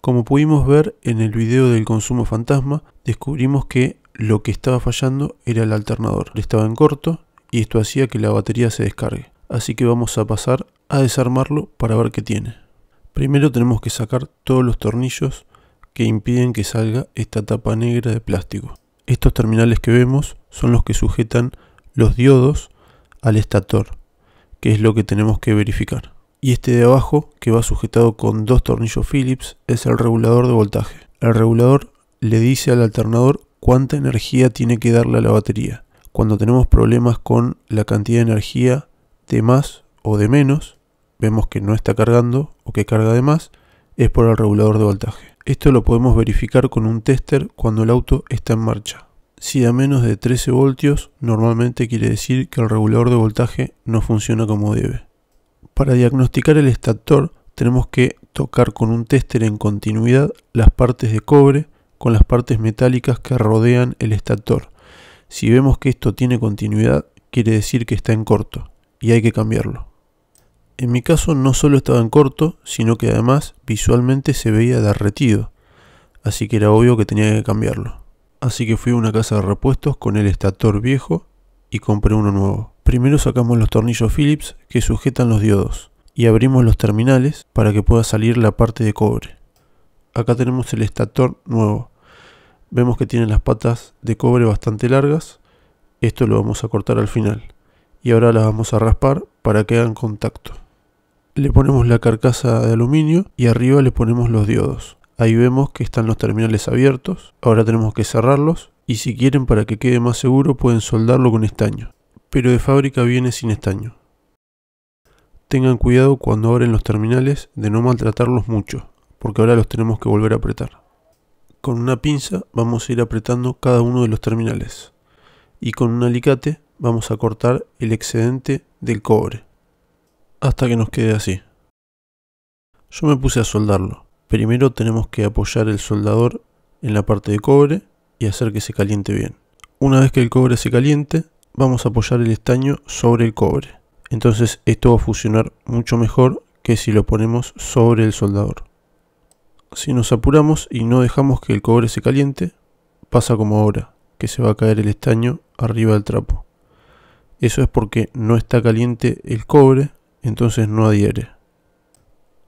Como pudimos ver en el video del consumo fantasma, descubrimos que lo que estaba fallando era el alternador. Estaba en corto y esto hacía que la batería se descargue. Así que vamos a pasar a desarmarlo para ver qué tiene. Primero tenemos que sacar todos los tornillos que impiden que salga esta tapa negra de plástico. Estos terminales que vemos son los que sujetan los diodos al estator, que es lo que tenemos que verificar y este de abajo, que va sujetado con dos tornillos Phillips, es el regulador de voltaje. El regulador le dice al alternador cuánta energía tiene que darle a la batería. Cuando tenemos problemas con la cantidad de energía de más o de menos, vemos que no está cargando o que carga de más, es por el regulador de voltaje. Esto lo podemos verificar con un tester cuando el auto está en marcha. Si da menos de 13 voltios, normalmente quiere decir que el regulador de voltaje no funciona como debe. Para diagnosticar el estator tenemos que tocar con un tester en continuidad las partes de cobre con las partes metálicas que rodean el estator. Si vemos que esto tiene continuidad, quiere decir que está en corto y hay que cambiarlo. En mi caso no solo estaba en corto, sino que además visualmente se veía derretido, así que era obvio que tenía que cambiarlo. Así que fui a una casa de repuestos con el estator viejo y compré uno nuevo. Primero sacamos los tornillos Phillips que sujetan los diodos y abrimos los terminales para que pueda salir la parte de cobre. Acá tenemos el estator nuevo. Vemos que tiene las patas de cobre bastante largas. Esto lo vamos a cortar al final. Y ahora las vamos a raspar para que hagan contacto. Le ponemos la carcasa de aluminio y arriba le ponemos los diodos. Ahí vemos que están los terminales abiertos. Ahora tenemos que cerrarlos y si quieren para que quede más seguro pueden soldarlo con estaño, pero de fábrica viene sin estaño. Tengan cuidado cuando abren los terminales de no maltratarlos mucho, porque ahora los tenemos que volver a apretar. Con una pinza vamos a ir apretando cada uno de los terminales y con un alicate vamos a cortar el excedente del cobre hasta que nos quede así. Yo me puse a soldarlo. Primero tenemos que apoyar el soldador en la parte de cobre y hacer que se caliente bien. Una vez que el cobre se caliente, vamos a apoyar el estaño sobre el cobre. Entonces esto va a funcionar mucho mejor que si lo ponemos sobre el soldador. Si nos apuramos y no dejamos que el cobre se caliente, pasa como ahora, que se va a caer el estaño arriba del trapo. Eso es porque no está caliente el cobre, entonces no adhiere.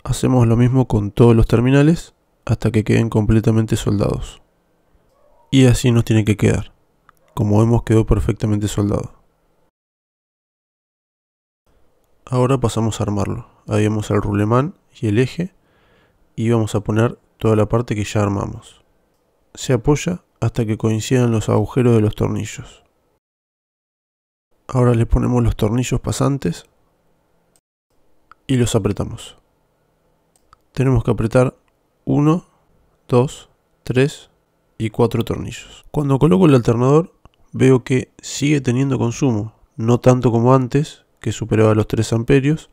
Hacemos lo mismo con todos los terminales hasta que queden completamente soldados. Y así nos tiene que quedar. Como vemos quedó perfectamente soldado. Ahora pasamos a armarlo. Habíamos el rulemán y el eje. Y vamos a poner toda la parte que ya armamos. Se apoya hasta que coincidan los agujeros de los tornillos. Ahora le ponemos los tornillos pasantes y los apretamos. Tenemos que apretar 1, 2, 3, y tornillos. Cuando coloco el alternador veo que sigue teniendo consumo, no tanto como antes, que superaba los 3 amperios,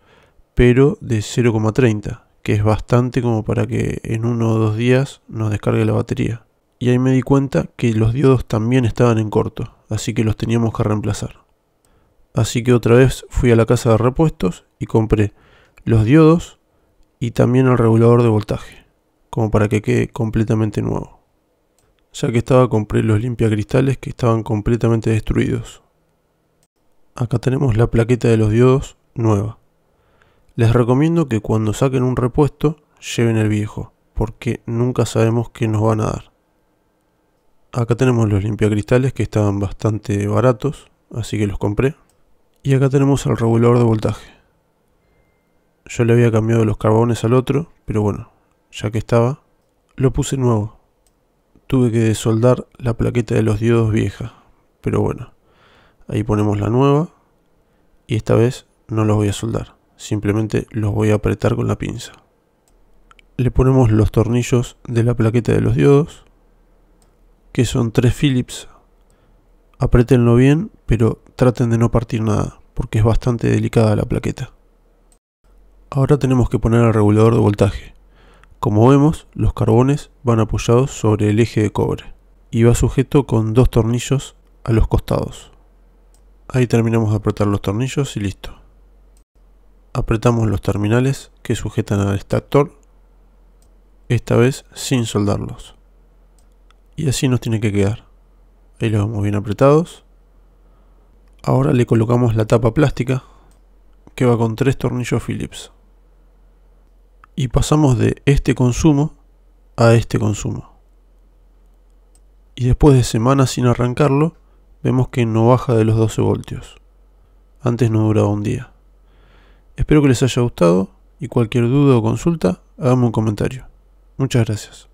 pero de 0,30, que es bastante como para que en uno o dos días nos descargue la batería. Y ahí me di cuenta que los diodos también estaban en corto, así que los teníamos que reemplazar. Así que otra vez fui a la casa de repuestos y compré los diodos y también el regulador de voltaje, como para que quede completamente nuevo ya que estaba compré los limpiacristales que estaban completamente destruidos. Acá tenemos la plaqueta de los diodos nueva. Les recomiendo que cuando saquen un repuesto lleven el viejo, porque nunca sabemos qué nos van a dar. Acá tenemos los limpiacristales que estaban bastante baratos, así que los compré. Y acá tenemos el regulador de voltaje. Yo le había cambiado los carbones al otro, pero bueno, ya que estaba, lo puse nuevo tuve que soldar la plaqueta de los diodos vieja. Pero bueno, ahí ponemos la nueva y esta vez no los voy a soldar, simplemente los voy a apretar con la pinza. Le ponemos los tornillos de la plaqueta de los diodos, que son 3 Phillips. Apretenlo bien, pero traten de no partir nada, porque es bastante delicada la plaqueta. Ahora tenemos que poner el regulador de voltaje. Como vemos, los carbones van apoyados sobre el eje de cobre y va sujeto con dos tornillos a los costados. Ahí terminamos de apretar los tornillos y listo. Apretamos los terminales que sujetan al extractor, esta vez sin soldarlos. Y así nos tiene que quedar. Ahí los vemos bien apretados. Ahora le colocamos la tapa plástica que va con tres tornillos Phillips y pasamos de este consumo a este consumo. Y después de semanas sin arrancarlo, vemos que no baja de los 12 voltios. Antes no duraba un día. Espero que les haya gustado y cualquier duda o consulta, háganme un comentario. Muchas gracias.